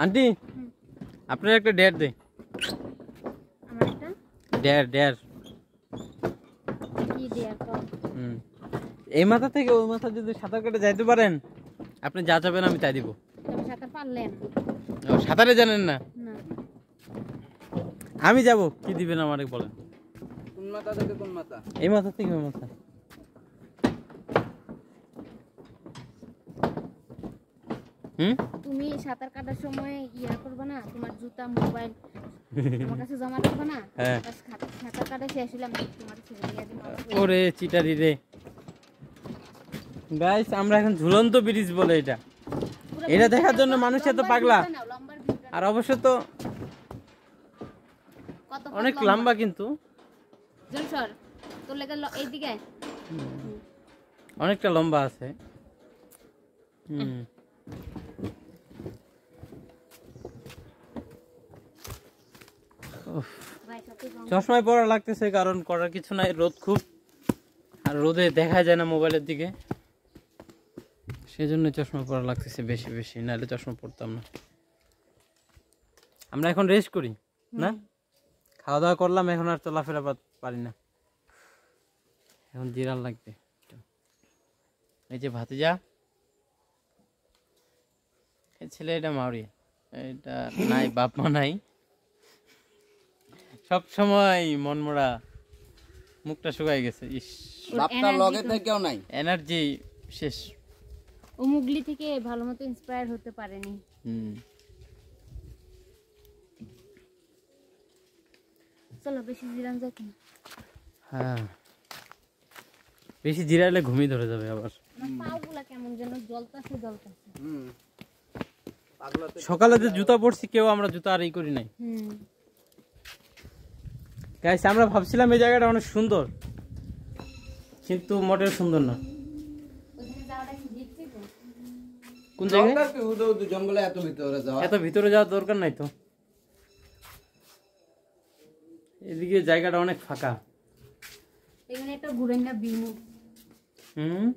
Aunty আপনার একটা date দে এই মাথা থেকে ওই মাথা যদি সাঁতার কেটে যাইতে পারেন আপনি যা চাবেন আমি তাই দিব সাঁতারে জানেন না আমি যাব কি দিবেন আমাকে বলেন কোন মাথা কোন মাথা এই মাথা থেকে ওই মাথা হুম তুমি সাঁতার কাটার সময় ইয়া করবে না তোমার জুতা মোবাইল তোমার কাছে জমা রাখবে না হ্যাঁ। সাঁতার কাটা শেষ হলে আমি তোমার ওরে চিটারি রে গাইস আমরা এখন ঝুলন্ত ব্রিজ বলে এটা এটা দেখার জন্য মানুষ এত পাগলা আর অবশ্য তো অনেক লম্বা কিন্তু অনেকটা লম্বা আছে হম চশমায় পড়া লাগতেছে কারণ করার কিছু নাই রোদ খুব আর রোদে দেখা যায় না মোবাইলের দিকে সেজন্য চশমা পড়া লাগতেছে বেশি বেশি নাহলে চশমা পড়তাম না আমরা এখন রেস্ট করি না খাওয়া দাওয়া করলাম এখন আর চলাফেরা পারি না এখন জিরাল লাগবে এই যে ভাতিজা ছেলে এটা মাউরি এটা নাই বাপ মা নাই সব সময় মনমরা মুখটা শুকাই গেছে বাপটার লগে থেকেও নাই এনার্জি শেষ ও মুগলি থেকে ভালোমতো ইন্সপায়ার হতে পারেনি হুম চলো বেশি জিরান যাক হ্যাঁ বেশি জিরালে ঘুমিয়ে ধরে যাবে আবার পাগুলা কেমন যেন জ্বলতাছে জ্বলতাছে হুম সকালে যে জুতা পরছি কেউ আমরা জুতা আর ই করি নাই গাইস আমরা ভাবছিলাম এই জায়গাটা অনেক সুন্দর কিন্তু মোটেও সুন্দর না কোন জায়গায় জঙ্গলে এত ভিতরে যাওয়া এত ভিতরে যাওয়ার দরকার নাই তো এদিকে জায়গাটা অনেক ফাঁকা হুম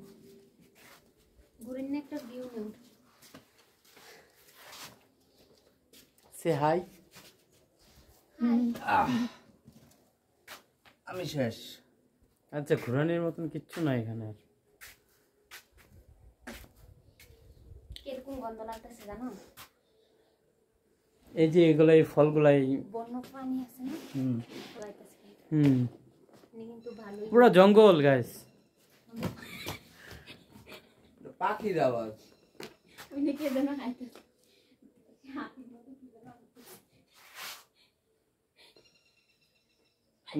সে হাই হাই আমি শেষ আচ্ছা ঘুরানির মতন কিচ্ছু নাই এখানে আর কিরকম গন্ধ লাগতেছে জানো এই যে এগুলো ফলগুলাই হুম পুরো জঙ্গল গাছ পাখির আওয়াজ আমি নাকি খাইতেছি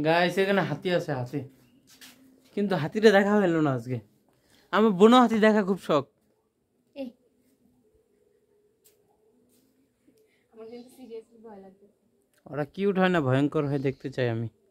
গাইস এখানে হাতি আছে হাতি কিন্তু হাতিটা দেখা হলো না আজকে আমার বোনো হাতি দেখা খুব শখ ওরা কিউট হয় না ভয়ঙ্কর হয়ে দেখতে চাই আমি